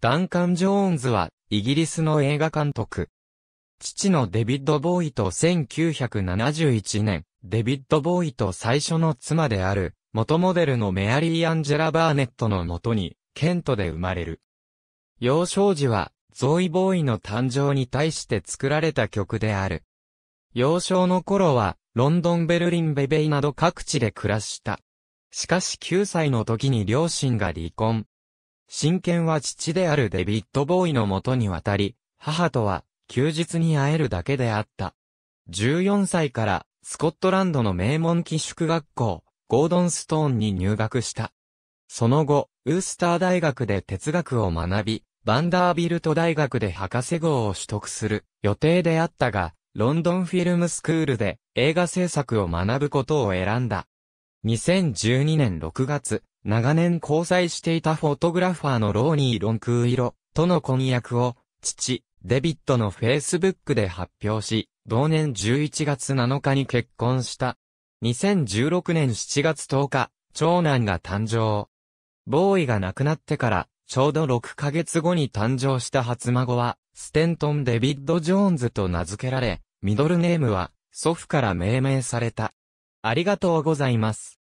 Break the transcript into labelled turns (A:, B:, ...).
A: ダンカン・ジョーン
B: ズは、イギリスの映画監督。父のデビッド・ボーイと1971年、デビッド・ボーイと最初の妻である、元モデルのメアリー・アンジェラ・バーネットのもとに、ケントで生まれる。幼少時は、ゾイ・ボーイの誕生に対して作られた曲である。幼少の頃は、ロンドン・ベルリン・ベベイなど各地で暮らした。しかし9歳の時に両親が離婚。親権は父であるデビッド・ボーイのもとに渡り、母とは休日に会えるだけであった。14歳からスコットランドの名門寄宿学校、ゴードンストーンに入学した。その後、ウースター大学で哲学を学び、バンダービルト大学で博士号を取得する予定であったが、ロンドンフィルムスクールで映画制作を学ぶことを選んだ。2012年6月、長年交際していたフォトグラファーのローニー・ロンクーイロとの婚約を、父、デビッドのフェイスブックで発表し、同年11月7日に結婚した。2016年7月10日、長男が誕生。ボーイが亡くなってから、ちょうど6ヶ月後に誕生した初孫は、ステントン・デビッド・ジョーンズと名付けられ、ミドルネームは、祖父から命名された。ありがとうございます。